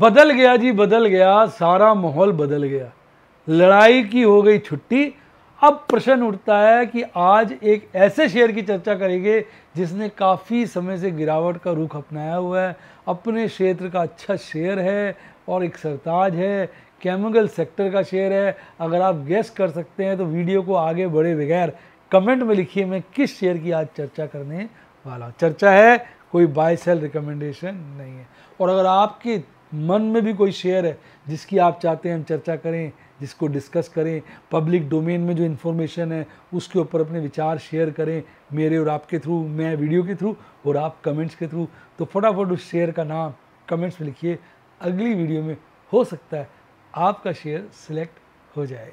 बदल गया जी बदल गया सारा माहौल बदल गया लड़ाई की हो गई छुट्टी अब प्रश्न उठता है कि आज एक ऐसे शेयर की चर्चा करेंगे जिसने काफ़ी समय से गिरावट का रुख अपनाया हुआ है अपने क्षेत्र का अच्छा शेयर है और एक सरताज है केमिकल सेक्टर का शेयर है अगर आप गैस कर सकते हैं तो वीडियो को आगे बढ़े बगैर कमेंट में लिखिए मैं किस शेयर की आज चर्चा करने वाला चर्चा है कोई बाय सेल रिकमेंडेशन नहीं है और अगर आपके मन में भी कोई शेयर है जिसकी आप चाहते हैं हम चर्चा करें जिसको डिस्कस करें पब्लिक डोमेन में जो इन्फॉर्मेशन है उसके ऊपर अपने विचार शेयर करें मेरे और आपके थ्रू मैं वीडियो के थ्रू और आप कमेंट्स के थ्रू तो फटाफट उस शेयर का नाम कमेंट्स में लिखिए अगली वीडियो में हो सकता है आपका शेयर सिलेक्ट हो जाए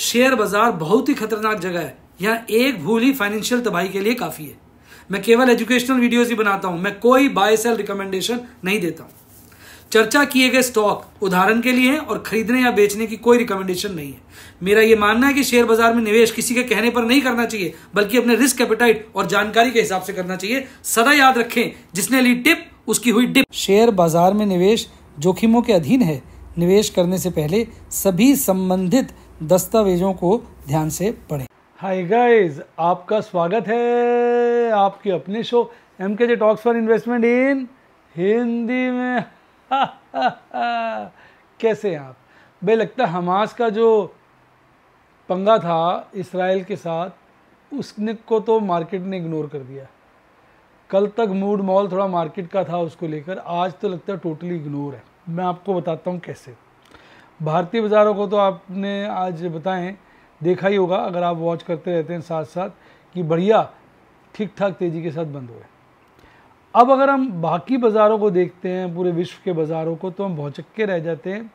शेयर बाजार बहुत ही खतरनाक जगह है यहाँ एक भूल ही फाइनेंशियल तबाही के लिए काफ़ी है मैं केवल एजुकेशनल वीडियोस ही बनाता हूँ मैं कोई बाय सेल रिकमेंडेशन नहीं देता हूँ चर्चा किए गए स्टॉक उदाहरण के लिए हैं और खरीदने या बेचने की कोई रिकमेंडेशन नहीं है मेरा ये मानना है कि शेयर बाजार में निवेश किसी के कहने पर नहीं करना चाहिए बल्कि अपने रिस्क एपेटाइट और जानकारी के हिसाब से करना चाहिए सदा याद रखें जिसने ली टिप उसकी हुई डिप शेयर बाजार में निवेश जोखिमों के अधीन है निवेश करने से पहले सभी संबंधित दस्तावेजों को ध्यान से पढ़ें हाय गाइस आपका स्वागत है आपके अपने show M K J talks for investment in Hindi में कैसे हैं आप भाई लगता है हमास का जो पंगा था इसराइल के साथ उसने को तो मार्केट ने इग्नोर कर दिया कल तक मूड मॉल थोड़ा मार्केट का था उसको लेकर आज तो लगता है टोटली इग्नोर है मैं आपको बताता हूँ कैसे भारतीय बाज़ारों को तो आपने आज बताएं देखा ही होगा अगर आप वॉच करते रहते हैं साथ साथ कि बढ़िया ठीक ठाक तेज़ी के साथ बंद हुए अब अगर हम बाकी बाज़ारों को देखते हैं पूरे विश्व के बाज़ारों को तो हम भौचक्के रह जाते हैं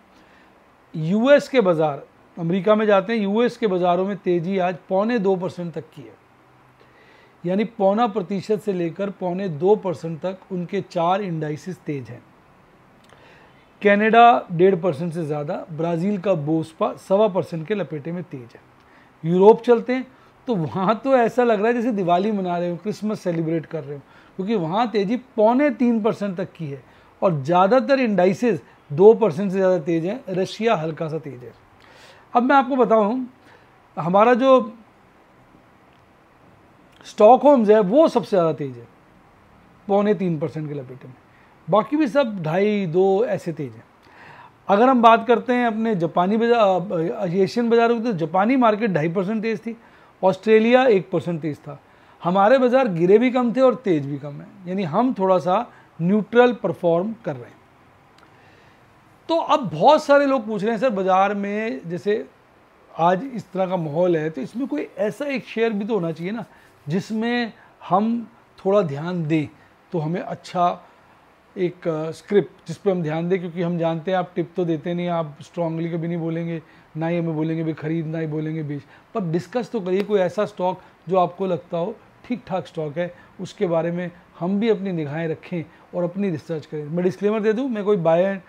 यूएस के बाज़ार अमेरिका में जाते हैं यूएस के बाज़ारों में तेज़ी आज पौने दो परसेंट तक की है यानी पौना प्रतिशत से लेकर पौने दो परसेंट तक उनके चार इंडाइसिस तेज़ हैं कनाडा डेढ़ परसेंट से ज़्यादा ब्राज़ील का बोस्पा सवा परसेंट के लपेटे में तेज है यूरोप चलते हैं तो वहाँ तो ऐसा लग रहा है जैसे दिवाली मना रहे हो क्रिसमस सेलिब्रेट कर रहे हो क्योंकि वहाँ तेज़ी पौने तीन परसेंट तक की है और ज़्यादातर इंडाइसेस दो परसेंट से ज़्यादा तेज़ है रशिया हल्का सा तेज़ है अब मैं आपको बताऊँ हमारा जो स्टॉक होम्स है वो सबसे ज़्यादा तेज़ है पौने तीन परसेंट के लपेटे में बाकी भी सब ढाई दो ऐसे तेज हैं अगर हम बात करते हैं अपने जापानी बाजार एशियन बाजारों की तो जापानी मार्केट ढाई परसेंट तेज़ थी ऑस्ट्रेलिया एक परसेंट तेज़ था हमारे बाज़ार गिरे भी कम थे और तेज़ भी कम है यानी हम थोड़ा सा न्यूट्रल परफॉर्म कर रहे हैं तो अब बहुत सारे लोग पूछ रहे हैं सर बाज़ार में जैसे आज इस तरह का माहौल है तो इसमें कोई ऐसा एक शेयर भी तो होना चाहिए ना जिसमें हम थोड़ा ध्यान दें तो हमें अच्छा एक स्क्रिप्ट जिस पर हम ध्यान दें क्योंकि हम जानते हैं आप टिप तो देते नहीं आप स्ट्रांगली कभी नहीं बोलेंगे ना ही हमें बोलेंगे भी खरीद ना ही बोलेंगे बेच पर डिस्कस तो करिए कोई ऐसा स्टॉक जो आपको लगता हो ठीक ठाक स्टॉक है उसके बारे में हम भी अपनी निगाहें रखें और अपनी रिसर्च करें मैं डिस्क्लेमर दे दूँ मैं कोई बाय एंड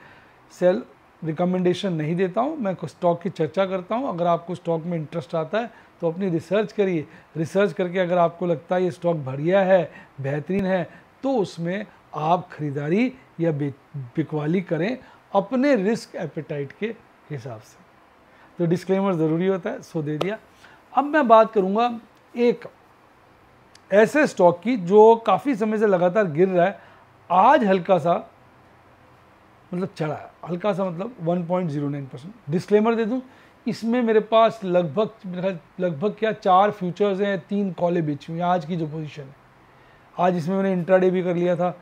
सेल रिकमेंडेशन नहीं देता हूँ मैं स्टॉक की चर्चा करता हूँ अगर आपको स्टॉक में इंटरेस्ट आता है तो अपनी रिसर्च करिए रिसर्च करके अगर आपको लगता है ये स्टॉक बढ़िया है बेहतरीन है तो उसमें आप खरीदारी या बिकवाली करें अपने रिस्क एपेटाइट के हिसाब से तो डिस्क्लेमर ज़रूरी होता है सो दे दिया अब मैं बात करूँगा एक ऐसे स्टॉक की जो काफ़ी समय से लगातार गिर रहा है आज हल्का सा मतलब चढ़ा है हल्का सा मतलब 1.09 परसेंट डिस्क्लेमर दे दूँ इसमें मेरे पास लगभग लगभग क्या चार फ्यूचर्स हैं तीन कॉले बेची हुई आज की जो पोजीशन है आज इसमें मैंने इंट्राडे भी कर लिया था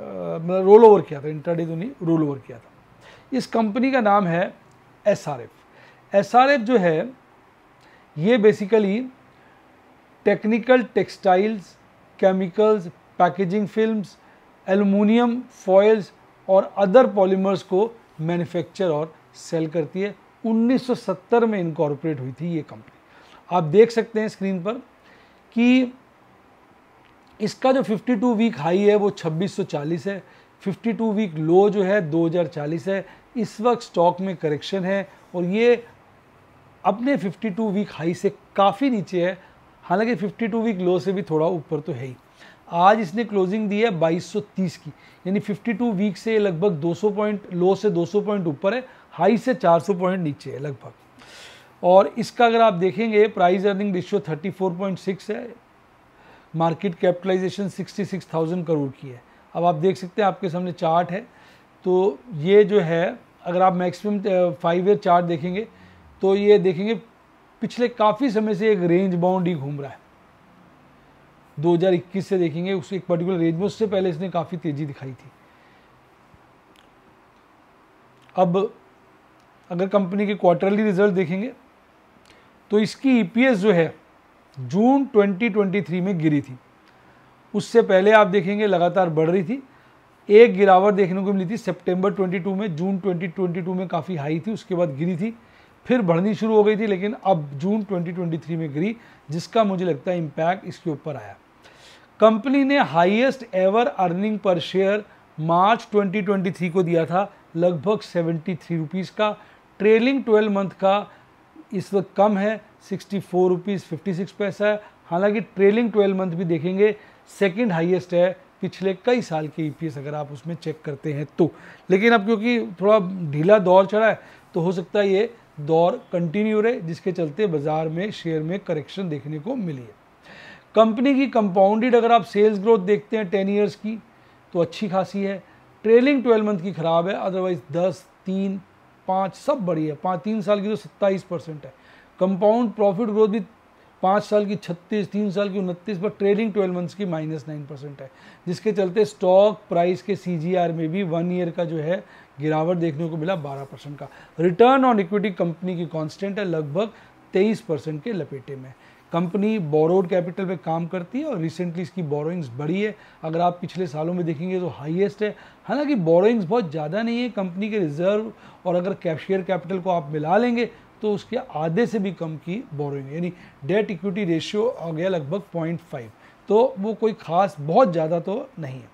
मतलब रोल ओवर किया था इंटरडे तो नहीं रोल ओवर किया था इस कंपनी का नाम है S R F S R F जो है ये basically technical textiles chemicals packaging films aluminium foils और अदर पॉलीमर्स को मैन्युफैक्चर और सेल करती है 1970 में इनकॉर्पोरेट हुई थी ये कंपनी आप देख सकते हैं स्क्रीन पर कि इसका जो 52 वीक हाई है वो 2640 है 52 वीक लो जो है 2040 है इस वक्त स्टॉक में करेक्शन है और ये अपने 52 वीक हाई से काफ़ी नीचे है हालांकि 52 वीक लो से भी थोड़ा ऊपर तो है ही आज इसने क्लोजिंग दी है 2230 की यानी 52 वीक से लगभग 200 पॉइंट लो से 200 पॉइंट ऊपर है हाई से 400 पॉइंट नीचे है लगभग और इसका अगर आप देखेंगे प्राइस अर्निंग रेशियो 34.6 है मार्केट कैपिटलाइजेशन 66,000 करोड़ की है अब आप देख सकते हैं आपके सामने चार्ट है तो ये जो है अगर आप मैक्सिमम फाइव ईयर चार्ट देखेंगे तो ये देखेंगे पिछले काफ़ी समय से एक रेंज बाउंड ही घूम रहा है 2021 से देखेंगे उस एक पर्टिकुलर रेंज में उससे पहले इसने काफ़ी तेज़ी दिखाई थी अब अगर कंपनी के क्वार्टरली रिजल्ट देखेंगे तो इसकी ईपीएस e जो है जून 2023 में गिरी थी उससे पहले आप देखेंगे लगातार बढ़ रही थी एक गिरावट देखने को मिली थी सितंबर 22 में जून 2022 में काफ़ी हाई थी उसके बाद गिरी थी फिर बढ़नी शुरू हो गई थी लेकिन अब जून 2023 में गिरी जिसका मुझे लगता है इम्पैक्ट इसके ऊपर आया कंपनी ने highest ever earning per share March 2023 को दिया था लगभग सेवेंटी थ्री रुपीज़ का ट्रेलिंग ट्वेल्व मंथ का इस वक्त कम है sixty four rupees fifty six पैसा है हालांकि ट्रेलिंग ट्वेल्व मंथ भी देखेंगे सेकंड हाईएस्ट है पिछले कई साल के ईपीएस e अगर आप उसमें चेक करते हैं तो लेकिन अब क्योंकि थोड़ा ढीला दौर चढ़ा है तो हो सकता है ये दौर कंटिन्यू रहे जिसके चलते बाजार में शेयर में करेक्शन देखने को मिली है कंपनी की कंपाउंडेड अगर आप सेल्स ग्रोथ देखते हैं टेन ईयर्स की तो अच्छी खासी है ट्रेलिंग ट्वेल्व मंथ की ख़राब है अदरवाइज़ दस तीन पाँच सब बड़ी है पाँच तीन साल की तो सत्ताईस परसेंट है कंपाउंड प्रॉफिट ग्रोथ भी पाँच साल की छत्तीस तीन साल की उनतीस पर ट्रेलिंग ट्वेल्व मंथ्स की माइनस नाइन परसेंट है जिसके चलते स्टॉक प्राइस के सी में भी वन ईयर का जो है गिरावट देखने को मिला बारह परसेंट का रिटर्न ऑन इक्विटी कंपनी की कांस्टेंट है लगभग तेईस परसेंट के लपेटे में कंपनी बोरोड कैपिटल पे काम करती है और रिसेंटली इसकी बोरोइंग्स बढ़ी है अगर आप पिछले सालों में देखेंगे तो हाईएस्ट है हालांकि बोरोइंग्स बहुत ज़्यादा नहीं है कंपनी के रिजर्व और अगर कैशियर कैपिटल को आप मिला लेंगे तो उसके आधे से भी कम की बोरोइंग यानी डेट इक्विटी रेशियो आ गया लगभग पॉइंट फाइव तो वो कोई ख़ास बहुत ज़्यादा तो नहीं है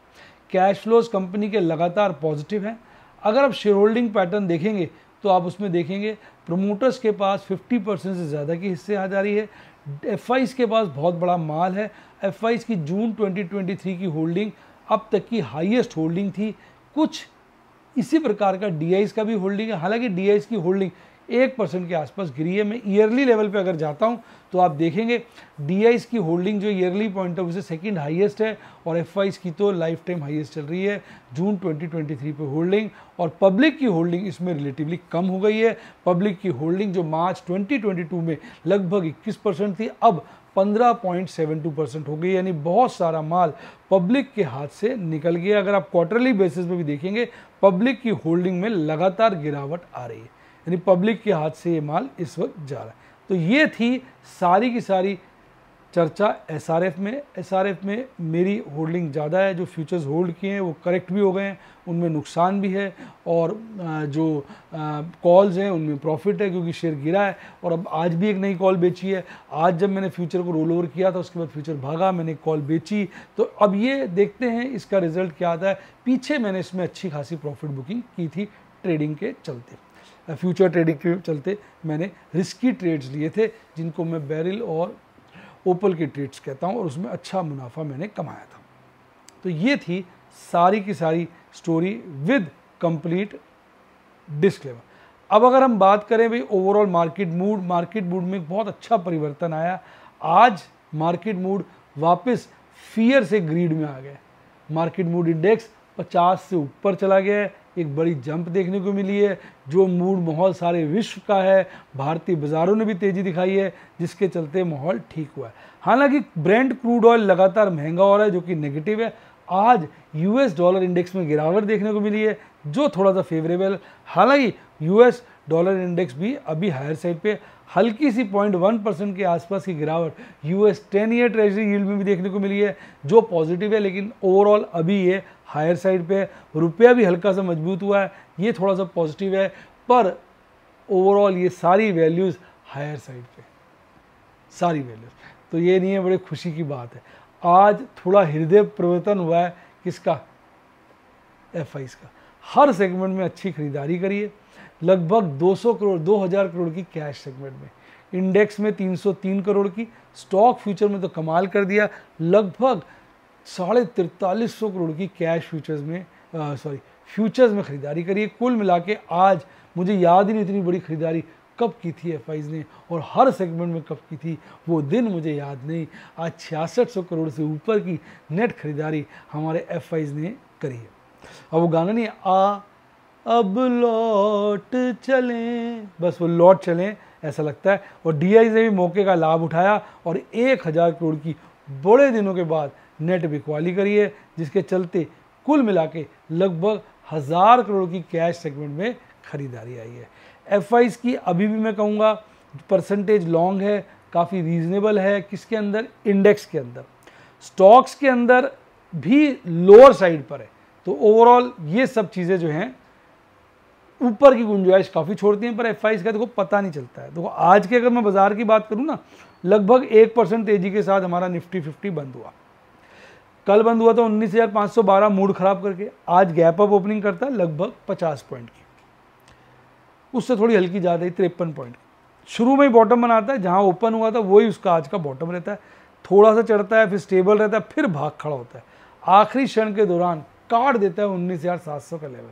कैश फ्लोज कंपनी के लगातार पॉजिटिव हैं अगर आप शेयर होल्डिंग पैटर्न देखेंगे तो आप उसमें देखेंगे प्रमोटर्स के पास 50 परसेंट से ज़्यादा की हिस्से आ जा रही है एफ के पास बहुत बड़ा माल है एफ की जून 2023 की होल्डिंग अब तक की हाईएस्ट होल्डिंग थी कुछ इसी प्रकार का डी का भी होल्डिंग है हालांकि डी की होल्डिंग एक परसेंट के आसपास गिरी है मैं ईयरली लेवल पे अगर जाता हूँ तो आप देखेंगे डी की होल्डिंग जो ईयरली पॉइंट ऑफ व्यू से सेकेंड हाइएस्ट है और एफ की तो लाइफ टाइम हाइएस्ट चल रही है जून 2023 पे होल्डिंग और पब्लिक की होल्डिंग इसमें रिलेटिवली कम हो गई है पब्लिक की होल्डिंग जो मार्च 2022 में लगभग 21 परसेंट थी अब 15.72 परसेंट हो गई यानी बहुत सारा माल पब्लिक के हाथ से निकल गया अगर आप क्वार्टरली बेसिस पे भी देखेंगे पब्लिक की होल्डिंग में लगातार गिरावट आ रही है यानी पब्लिक के हाथ से ये माल इस वक्त जा रहा है तो ये थी सारी की सारी चर्चा एसआरएफ में एसआरएफ में मेरी होल्डिंग ज़्यादा है जो फ्यूचर्स होल्ड किए हैं वो करेक्ट भी हो गए हैं उनमें नुकसान भी है और जो कॉल्स हैं उनमें प्रॉफिट है क्योंकि शेयर गिरा है और अब आज भी एक नई कॉल बेची है आज जब मैंने फ्यूचर को रोल ओवर किया था उसके बाद फ्यूचर भागा मैंने कॉल बेची तो अब ये देखते हैं इसका रिजल्ट क्या आता है पीछे मैंने इसमें अच्छी खासी प्रॉफिट बुकिंग की थी ट्रेडिंग के चलते फ्यूचर ट्रेडिंग के चलते मैंने रिस्की ट्रेड्स लिए थे जिनको मैं बैरिल और ओपल के ट्रेड्स कहता हूँ और उसमें अच्छा मुनाफा मैंने कमाया था तो ये थी सारी की सारी स्टोरी विद कंप्लीट डिस्क्लेमर अब अगर हम बात करें भाई overall market mood market mood में बहुत अच्छा परिवर्तन आया आज मार्केट मूड वापस फियर से ग्रीड में आ गया मार्केट मूड इंडेक्स पचास से ऊपर चला गया है एक बड़ी जंप देखने को मिली है जो मूड माहौल सारे विश्व का है भारतीय बाज़ारों ने भी तेज़ी दिखाई है जिसके चलते माहौल ठीक हुआ है हालांकि ब्रांड क्रूड ऑयल लगातार महंगा हो रहा है जो कि नेगेटिव है आज यूएस डॉलर इंडेक्स में गिरावट देखने को मिली है जो थोड़ा सा फेवरेबल हालांकि यूएस डॉलर इंडेक्स भी अभी हायर साइड पे हल्की सी पॉइंट वन परसेंट के आसपास की गिरावट US ten year treasury yield में भी देखने को मिली है जो पॉजिटिव है लेकिन ओवरऑल अभी ये हायर साइड पे है रुपया भी हल्का सा मजबूत हुआ है ये थोड़ा सा पॉजिटिव है पर ओवरऑल ये सारी वैल्यूज़ हायर साइड पे सारी वैल्यूज़ तो ये नहीं है बड़े खुशी की बात है आज थोड़ा हृदय परिवर्तन हुआ है किसका एफ का हर सेगमेंट में अच्छी खरीदारी करिए लगभग 200 करोड़ 2000 करोड़ की कैश सेगमेंट में इंडेक्स में 303 करोड़ की स्टॉक फ्यूचर में तो कमाल कर दिया लगभग साढ़े तिरतालीस सौ करोड़ की कैश फ्यूचर्स में सॉरी फ्यूचर्स में ख़रीदारी करी है कुल मिला के आज मुझे याद ही नहीं इतनी बड़ी ख़रीदारी कब की थी एफ ने और हर सेगमेंट में कब की थी वो दिन मुझे याद नहीं आज छियासठ सौ करोड़ से ऊपर की नेट खरीदारी हमारे एफ ने करी है अब वो गाना नहीं आ अब लौट चलें बस वो लौट चलें ऐसा लगता है और डी ने भी मौके का लाभ उठाया और एक हज़ार करोड़ की बड़े दिनों के बाद नेट बिकवाली करी है जिसके चलते कुल मिला के लगभग हज़ार करोड़ की कैश सेगमेंट में खरीदारी आई है एफ की अभी भी मैं कहूँगा परसेंटेज लॉन्ग है काफ़ी रीजनेबल है किसके अंदर इंडेक्स के अंदर स्टॉक्स के अंदर भी लोअर साइड पर है तो ओवरऑल ये सब चीज़ें जो हैं ऊपर की गुंजाइश काफ़ी छोड़ती हैं पर एफ आई का देखो पता नहीं चलता है देखो आज के अगर मैं बाज़ार की बात करूँ ना लगभग एक परसेंट तेज़ी के साथ हमारा निफ्टी फिफ्टी बंद हुआ कल बंद हुआ था उन्नीस हज़ार सौ बारह मूड खराब करके आज गैप अप ओपनिंग करता है लगभग पचास पॉइंट की उससे थोड़ी हल्की जा रही तिरपन पॉइंट शुरू में ही बॉटम बनाता है जहाँ ओपन हुआ था वही उसका आज का बॉटम रहता है थोड़ा सा चढ़ता है फिर स्टेबल रहता है फिर भाग खड़ा होता है आखिरी क्षण के दौरान काट देता है उन्नीस हज़ार सात सौ का लेवल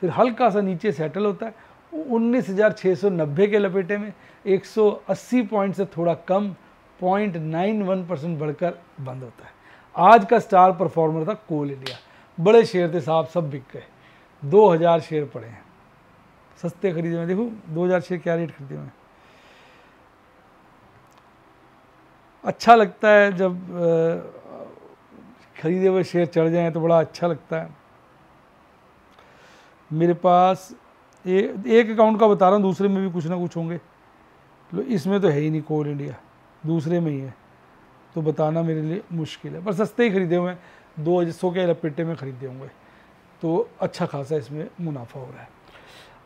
फिर हल्का सा नीचे सेटल होता है उन्नीस हज़ार सौ नब्बे के लपेटे में एक सौ अस्सी पॉइंट से थोड़ा कम पॉइंट नाइन वन परसेंट बढ़कर बंद होता है आज का स्टार परफॉर्मर था कोल इंडिया बड़े शेयर थे साहब सब बिक गए दो हज़ार शेयर पड़े हैं सस्ते खरीदे में देखो दो हज़ार शेयर क्या रेट खरीदे में अच्छा लगता है जब खरीदे हुए शेयर चढ़ जाए तो बड़ा अच्छा लगता है मेरे पास ए, एक अकाउंट का बता रहा हूँ दूसरे में भी कुछ ना कुछ होंगे लो इसमें तो है ही नहीं कोल इंडिया दूसरे में ही है तो बताना मेरे लिए मुश्किल है पर सस्ते ही ख़रीदे हुए हैं दो सौ के लपेटे में ख़रीदे होंगे तो अच्छा खासा इसमें मुनाफा हो रहा है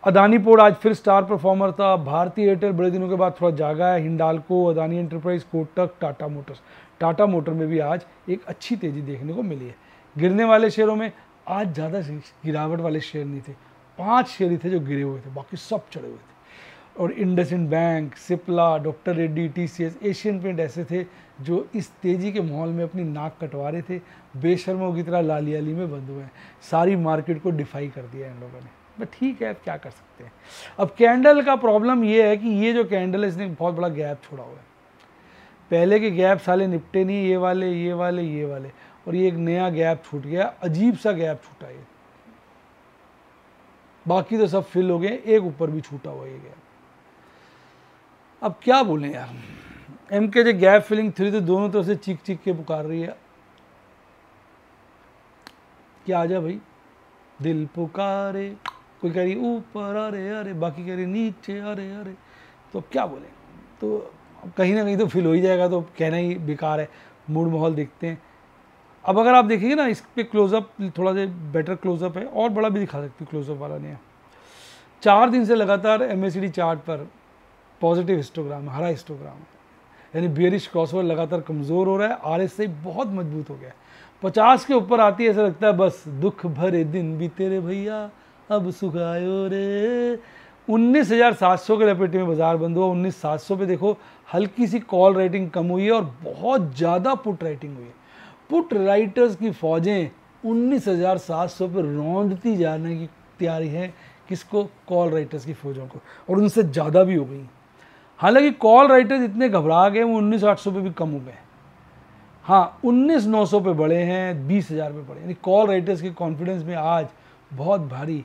अदानी पोर्ट आज फिर स्टार परफॉर्मर था भारतीय एयरटेल बड़े दिनों के बाद थोड़ा जागा है Hindalco Adani enterprise Kotak Tata motors Tata motor में भी आज एक अच्छी तेज़ी देखने को मिली है गिरने वाले शेयरों में आज ज़्यादा गिरावट वाले शेयर नहीं थे पाँच शेयर ही थे जो गिरे हुए थे बाकी सब चढ़े हुए थे और इंड bank Cipla doctor Reddy T C S Asian paint ऐसे थे जो इस तेज़ी के माहौल में अपनी नाक कटवा रहे थे बेशर्मों की तरह लाली आली में बंद हुए हैं सारी मार्केट को डिफाई कर दिया इन लोगों ने बट ठीक है अब क्या कर सकते हैं अब कैंडल का प्रॉब्लम ये है कि ये जो कैंडल है इसने बहुत बड़ा गैप छोड़ा हुआ है पहले के गैप साले निपटे नहीं ये वाले ये वाले ये वाले और ये एक नया गैप छूट गया अजीब सा गैप छूटा ये बाकी तो सब फिल हो गए एक ऊपर भी छूटा हुआ ये गैप अब क्या बोलें यार एम के जो गैप फिलिंग थ्री तो दोनों तरफ से चीख चीख के पुकार रही है क्या आ जा भाई दिल पुकारे कोई कह रही ऊपर अरे अरे बाकी कह रही नीचे अरे अरे तो अब क्या बोले तो कहीं ना कहीं तो फील हो ही जाएगा तो कहना ही बेकार है मूड माहौल देखते हैं अब अगर आप देखेंगे ना इस पर क्लोजअप थोड़ा सा बेटर क्लोजअप है और बड़ा भी दिखा सकते क्लोजअप वाला नहीं है चार दिन से लगातार एम चार्ट पर पॉजिटिव हिस्टोग्राम हरा हिस्टोग्राम है यानी बियरिश क्रॉसओवर लगातार कमज़ोर हो रहा है आर एस आई बहुत मजबूत हो गया है पचास के ऊपर आती है ऐसा लगता है बस दुख भरे दिन भी तेरे भैया अब सुखायो रे उन्नीस हज़ार सात सौ के लपेटे में बाजार बंद हुआ उन्नीस सात सौ पर देखो हल्की सी कॉल राइटिंग कम हुई है और बहुत ज़्यादा पुट राइटिंग हुई है पुट राइटर्स की फ़ौजें उन्नीस हज़ार सात सौ पर रौंदती जाने की तैयारी है किसको कॉल राइटर्स की फ़ौजों को और उनसे ज़्यादा भी हो गई हालांकि कॉल राइटर्स इतने घबरा गए वो उन्नीस आठ सौ पे भी कम हो गए हाँ उन्नीस नौ सौ पे बढ़े हैं बीस हज़ार पे बढ़े यानी कॉल राइटर्स के कॉन्फिडेंस में आज बहुत भारी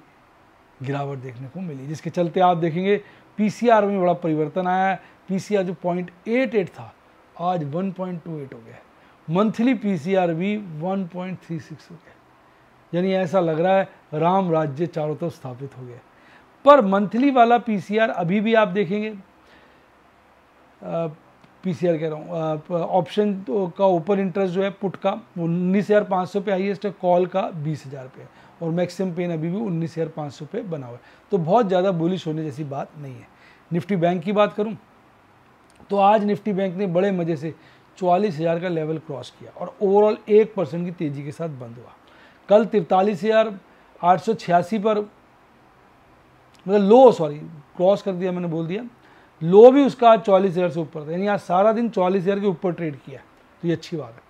गिरावट देखने को मिली जिसके चलते आप देखेंगे पी में बड़ा परिवर्तन आया है पी जो पॉइंट एट एट था आज वन पॉइंट टू एट हो गया मंथली पी सी आर भी वन पॉइंट थ्री सिक्स हो गया यानी ऐसा लग रहा है राम राज्य चारों तरफ स्थापित हो गया पर मंथली वाला आर अभी भी आप देखेंगे पी सी आर कह रहा हूँ ऑप्शन तो का ओपन इंटरेस्ट जो है पुट का उन्नीस हज़ार पाँच सौ पे हाइएस्ट है कॉल का बीस हज़ार पे और मैक्सिमम पेन अभी भी उन्नीस हज़ार पाँच सौ पे बना हुआ है तो बहुत ज़्यादा बुलिश होने जैसी बात नहीं है निफ्टी बैंक की बात करूँ तो आज निफ्टी बैंक ने बड़े मज़े से चौवालीस हज़ार का लेवल क्रॉस किया और ओवरऑल एक परसेंट की तेज़ी के साथ बंद हुआ कल तिरतालीस हज़ार आठ सौ छियासी पर मतलब लो सॉरी क्रॉस कर दिया मैंने बोल दिया लो भी उसका आज चौलीस से ऊपर था यानी आज सारा दिन चौलीस के ऊपर ट्रेड किया तो ये अच्छी बात है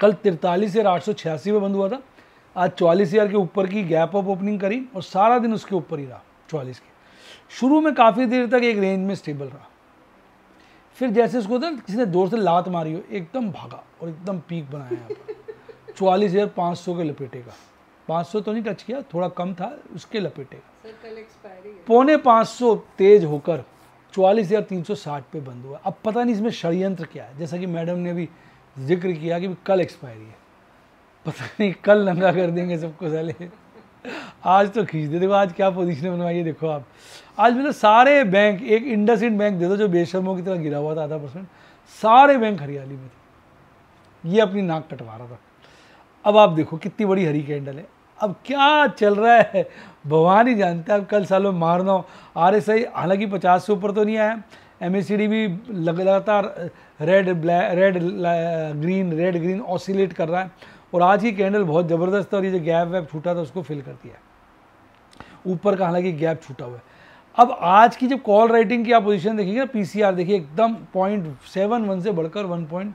कल तिरतालीस हज़ार आठ सौ छियासी में बंद हुआ था आज चौलीस हज़ार के ऊपर की गैप अप ओपनिंग करी और सारा दिन उसके ऊपर ही रहा चौलीस के शुरू में काफ़ी देर तक एक रेंज में स्टेबल रहा फिर जैसे उसको था किसी ने जोर से लात मारी हो एकदम भागा और एकदम पीक बनाया चौलीस हज़ार पाँच सौ के लपेटे का पाँच सौ तो नहीं टच किया थोड़ा कम था उसके लपेटे पौने पाँच सौ तेज होकर चौवालीस हज़ार तीन सौ साठ पे बंद हुआ अब पता नहीं इसमें षडयंत्र क्या है जैसा कि मैडम ने अभी जिक्र किया कि कल एक्सपायरी है पता नहीं कल नंगा कर देंगे सबको पहले आज तो खींच दे देखो आज क्या पोजीशन बनवाइए देखो आप आज मतलब सारे बैंक एक इंडस इंड बैंक दे दो जो बेशर्मों की तरह गिरा हुआ था आधा परसेंट सारे बैंक हरियाली में थे ये अपनी नाक कटवा रहा था अब आप देखो कितनी बड़ी हरी कैंडल है अब क्या चल रहा है भगवान ही जानता है अब कल सालों मारना आर एस आई हालांकि पचास से ऊपर तो नहीं आया एम एस सी डी भी लगातार red black red green red green oscillate कर रहा है और आज ही कैंडल बहुत ज़बरदस्त है और ये जो गैप वैप छूटा था उसको फिल कर दिया ऊपर का हालांकि गैप छूटा हुआ है अब आज की जब कॉल राइटिंग की आप पोजीशन देखेंगे ना आर देखिए एकदम पॉइंट सेवन वन से बढ़कर वन पॉइंट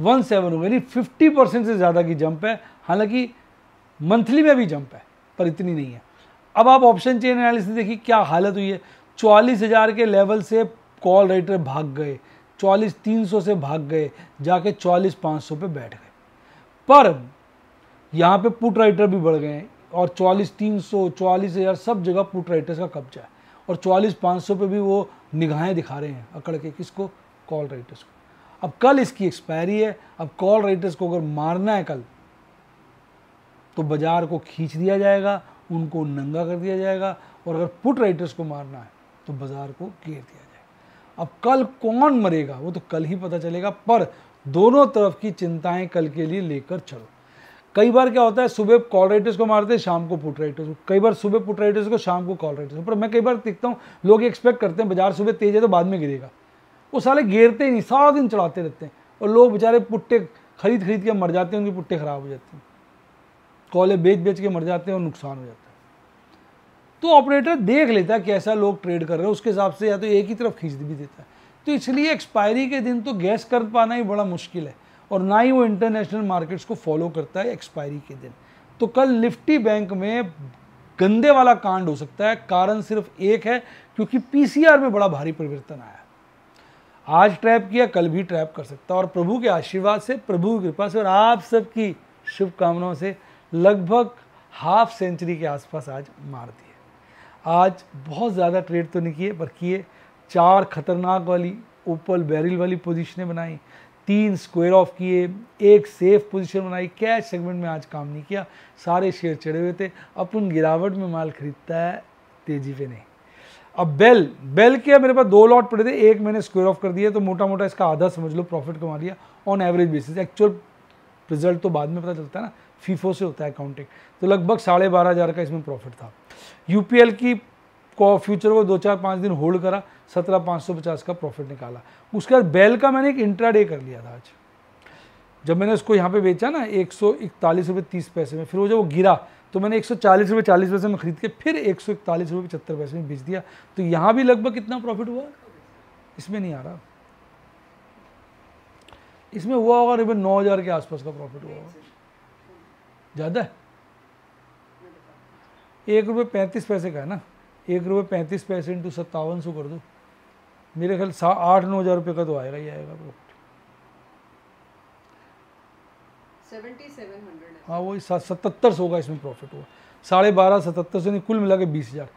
वन सेवन हो गई यानी फिफ्टी परसेंट से ज़्यादा की जंप है हालांकि मंथली में भी जंप है पर इतनी नहीं है अब आप ऑप्शन चेन एनालिसिस देखिए क्या हालत हुई है चौलीस हज़ार के लेवल से कॉल राइटर भाग गए चौलीस तीन सौ से भाग गए जाके चौलीस पाँच सौ पर बैठ गए पर यहाँ पे पुट राइटर भी बढ़ गए हैं और चौलीस तीन सौ चौलीस हज़ार सब जगह पुट राइटर्स का कब्जा है और चौलीस पाँच सौ पर भी वो निगाहें दिखा रहे हैं अकड़ के किसको कॉल राइटर्स को अब कल इसकी एक्सपायरी है अब कॉल राइटर्स को अगर मारना है कल तो बाजार को खींच दिया जाएगा उनको नंगा कर दिया जाएगा और अगर पुट राइटर्स को मारना है तो बाजार को घेर दिया जाएगा अब कल कौन मरेगा वो तो कल ही पता चलेगा पर दोनों तरफ की चिंताएं कल के लिए लेकर चलो कई बार क्या होता है सुबह कॉल राइटर्स को मारते हैं शाम को पुट राइटर्स को कई बार सुबह पुट राइटर्स को शाम को कॉल राइटर्स को पर मैं कई बार देखता हूँ लोग एक्सपेक्ट करते हैं बाजार सुबह तेज है तो बाद में गिरेगा वो साले घेरते ही नहीं सारा दिन चढ़ाते रहते हैं और लोग बेचारे पुट्टे खरीद खरीद के मर जाते हैं उनकी पुट्टे खराब हो जाते हैं कॉले बेच बेच के मर जाते हैं और नुकसान हो जाता है तो ऑपरेटर देख लेता है कैसा लोग ट्रेड कर रहे हैं उसके हिसाब से या तो एक ही तरफ खींच भी देता है तो इसलिए एक्सपायरी के दिन तो गैस कर पाना ही बड़ा मुश्किल है और ना ही वो इंटरनेशनल मार्केट्स को फॉलो करता है एक्सपायरी के दिन तो कल निफ्टी बैंक में गंदे वाला कांड हो सकता है कारण सिर्फ एक है क्योंकि पीसीआर में बड़ा भारी परिवर्तन आया आज ट्रैप किया कल भी ट्रैप कर सकता है और प्रभु के आशीर्वाद से प्रभु की कृपा से और आप सबकी शुभकामनाओं से लगभग हाफ सेंचुरी के आसपास आज मार दिए आज बहुत ज़्यादा ट्रेड तो नहीं किए पर किए चार खतरनाक वाली ओपल बैरिल वाली पोजिशनें बनाई तीन स्क्वायर ऑफ किए एक सेफ पोजीशन बनाई कैश सेगमेंट में आज काम नहीं किया सारे शेयर चढ़े हुए थे अपन गिरावट में माल खरीदता है तेज़ी पे नहीं अब बेल बेल के मेरे पास दो लॉट पड़े थे एक मैंने स्क्वायर ऑफ कर दिया तो मोटा मोटा इसका आधा समझ लो प्रॉफिट कमा लिया on average basis actual result तो बाद में पता चलता है ना फीफो से होता है अकाउंटिंग तो लगभग साढ़े बारह हज़ार का इसमें प्रॉफिट था यू की को फ्यूचर को दो चार पाँच दिन होल्ड करा सत्रह पाँच सौ पचास का प्रॉफिट निकाला उसके बाद बैल का मैंने एक इंट्रा कर लिया था आज जब मैंने उसको यहाँ पे बेचा ना एक सौ इकतालीस रुपये तीस पैसे में फिर वो जब वो गिरा तो मैंने एक सौ चालीस रुपये चालीस पैसे में खरीद के फिर एक सौ इकतालीस रुपये पचहत्तर पैसे में बेच दिया तो यहाँ भी लगभग कितना प्रॉफिट हुआ इसमें नहीं आ रहा इसमें हुआ होगा करीबन नौ हज़ार के आसपास का प्रॉफिट हुआ होगा ज़्यादा एक रुपये पैंतीस पैसे का है ना एक रुपये पैंतीस पैसे इंटू सत्तावन सौ कर दो मेरे ख्याल सा आठ नौ हज़ार रुपये का तो आएगा ही आएगा प्रॉफिट हाँ वही सतहत्तर सौ का इसमें प्रॉफिट हुआ साढ़े बारह सतहत्तर सौ नहीं कुल मिला के बीस हज़ार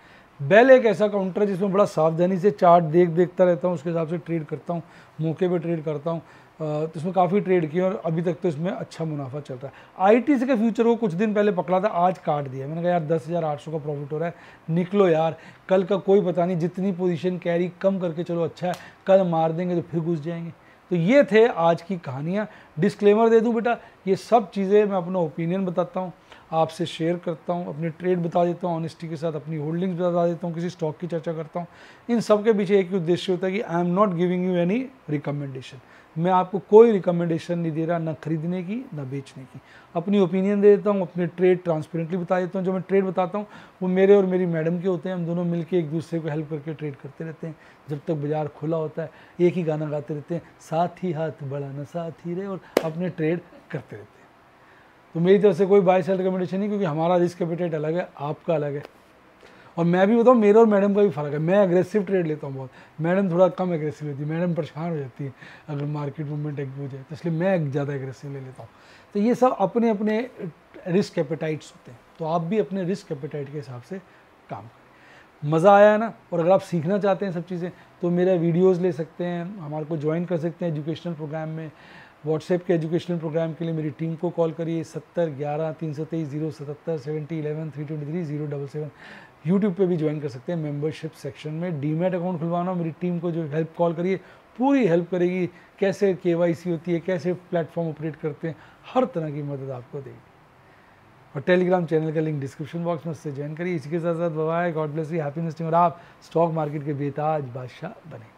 बेल एक ऐसा काउंटर है जिसमें बड़ा सावधानी से चार्ट देख देखता रहता हूँ उसके हिसाब से ट्रेड करता हूँ मौके पे ट्रेड करता हूँ तो इसमें काफ़ी ट्रेड किया और अभी तक तो इसमें अच्छा मुनाफा चल रहा है आई से के फ्यूचर को कुछ दिन पहले पकड़ा था आज काट दिया मैंने कहा यार दस हज़ार आठ सौ का प्रॉफिट हो रहा है निकलो यार कल का कोई पता नहीं जितनी पोजीशन कैरी कम करके चलो अच्छा है कल मार देंगे तो फिर घुस जाएंगे तो ये थे आज की कहानियाँ डिस्क्लेमर दे दूँ बेटा ये सब चीज़ें मैं अपना ओपिनियन बताता हूँ आपसे शेयर करता हूँ अपनी ट्रेड बता देता हूँ ऑनेस्टी के साथ अपनी होल्डिंग्स बता देता हूँ किसी स्टॉक की चर्चा करता हूँ इन सब के पीछे एक उद्देश्य होता है कि I am not giving you any recommendation मैं आपको कोई रिकमेंडेशन नहीं दे रहा ना खरीदने की ना बेचने की अपनी ओपिनियन दे देता हूँ अपने ट्रेड ट्रांसपेरेंटली बता देता हूँ जो मैं ट्रेड बताता हूँ वो मेरे और मेरी मैडम के होते हैं हम दोनों मिलकर एक दूसरे को हेल्प करके ट्रेड करते रहते हैं जब तक बाजार खुला होता है एक ही गाना गाते रहते हैं साथ ही हाथ बढ़ाना साथ ही रहे और अपने ट्रेड करते रहते हैं तो मेरी तरफ से कोई बाय सेल रिकमेंडेशन नहीं क्योंकि हमारा रिस्क कैपिटेट अलग है आपका अलग है और मैं भी बताऊँ मेरे और मैडम का भी फ़र्क है मैं अग्रेसिव ट्रेड लेता हूँ बहुत मैडम थोड़ा कम एग्रेसिव होती है मैडम परेशान हो जाती है अगर मार्केट मूवमेंट एक हो जाए तो इसलिए मैं ज़्यादा एग्रेसिव ले लेता हूँ तो ये सब अपने अपने रिस्क एपेटाइट्स होते हैं तो आप भी अपने रिस्क एपेटाइट के हिसाब से काम करें मज़ा आया ना और अगर आप सीखना चाहते हैं सब चीज़ें तो मेरा वीडियोज़ ले सकते हैं हमारे को ज्वाइन कर सकते हैं एजुकेशनल प्रोग्राम में व्हाट्सएप के एजुकेशनल प्रोग्राम के लिए मेरी टीम को कॉल करिए सत्तर ग्यारह तीन सौ तेईस जीरो सतहत्तर seventy eleven three twenty three zero double seven YouTube पर भी ज्वाइन कर सकते हैं मेंबरशिप सेक्शन में डीमेट अकाउंट खुलवाना मेरी टीम को जो हेल्प कॉल करिए पूरी हेल्प करेगी कैसे के होती है कैसे प्लेटफॉर्म ऑपरेट करते हैं हर तरह की मदद आपको देगी और टेलीग्राम चैनल का लिंक डिस्क्रिप्शन बॉक्स में उससे ज्वाइन करिए इसी के साथ साथ bye bye God bless you happiness और आप स्टॉक मार्केट के बेताज बादशाह बने